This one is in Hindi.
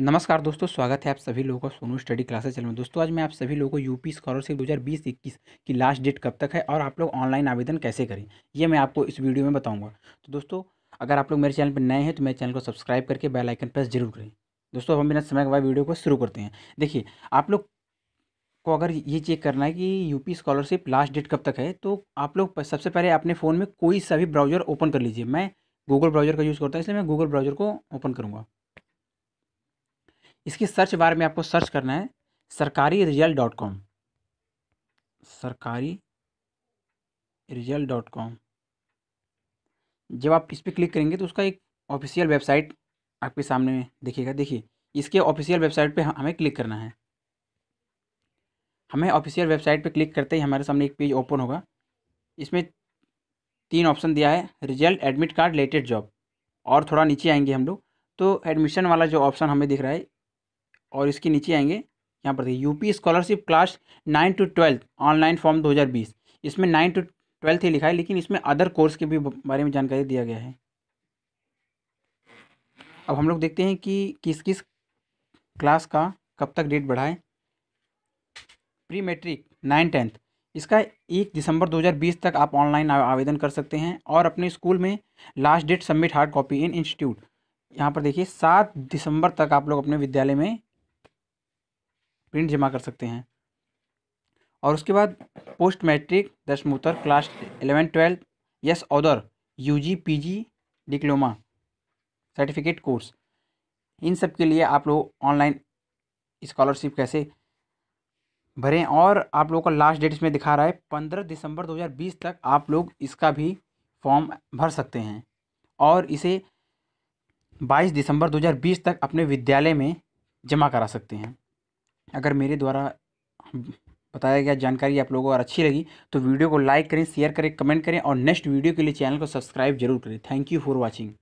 नमस्कार दोस्तों स्वागत है आप सभी लोगों का सोनू स्टडी क्लासेस चैनल में दोस्तों आज मैं आप सभी लोगों को यूपी स्कॉलरशिप बीस इक्कीस की लास्ट डेट कब तक है और आप लोग ऑनलाइन आवेदन कैसे करें ये मैं आपको इस वीडियो में बताऊंगा तो दोस्तों अगर आप लोग मेरे चैनल पर नए हैं तो मेरे चैनल को सब्सक्राइब करके बेलाइकन प्रेस जरूर करें दोस्तों हम बिना समय के बाद वीडियो को शुरू करते हैं देखिए आप लोग को अगर ये चेक करना है कि यूपी स्कॉलरशिप लास्ट डेट कब तक है तो आप लोग सबसे पहले अपने फ़ोन में कोई सा भी ब्राउज़र ओपन कर लीजिए मैं गूगल ब्राउज़र का यूज़ करता हूँ इसलिए मैं गूगल ब्राउज़र को ओपन करूँगा इसकी सर्च बार में आपको सर्च करना है Sarkari result dot com Sarkari result dot com जब आप इस पर क्लिक करेंगे तो उसका एक ऑफिशियल वेबसाइट आपके सामने दिखेगा देखिए इसके ऑफिशियल वेबसाइट पे हमें क्लिक करना है हमें ऑफिशियल वेबसाइट पे क्लिक करते ही हमारे सामने एक पेज ओपन होगा इसमें तीन ऑप्शन दिया है result admit card latest job और थोड़ा नीचे आएंगे हम लोग तो एडमिशन वाला जो ऑप्शन हमें दिख रहा है और इसके नीचे आएंगे यहाँ पर देखिए UP scholarship class nine to twelfth online form 2020 इसमें नाइन टू ट्वेल्थ ही लिखा है लेकिन इसमें अदर कोर्स के भी बारे में जानकारी दिया गया है अब हम लोग देखते हैं कि किस किस क्लास का कब तक डेट बढ़ाए प्री मेट्रिक नाइन टेंथ इसका एक दिसंबर 2020 तक आप ऑनलाइन आवेदन कर सकते हैं और अपने स्कूल में last date submit hard copy in institute यहाँ पर देखिए सात दिसंबर तक आप लोग अपने विद्यालय में प्रिंट जमा कर सकते हैं और उसके बाद पोस्ट मैट्रिक दशमोत्तर क्लास एलेवन ट्वेल्थ यस other U G P G diploma certificate course इन सब के लिए आप लोग ऑनलाइन स्कॉलरशिप कैसे भरें और आप लोगों का लास्ट डेट इसमें दिखा रहा है पंद्रह दिसंबर दो हज़ार बीस तक आप लोग इसका भी फॉर्म भर सकते हैं और इसे बाईस दिसंबर दो हजार बीस तक अपने विद्यालय में जमा करा सकते हैं अगर मेरे द्वारा बताया गया जानकारी आप लोगों को अच्छी लगी तो वीडियो को लाइक करें शेयर करें कमेंट करें और नेक्स्ट वीडियो के लिए चैनल को सब्सक्राइब जरूर करें थैंक यू फॉर वॉचिंग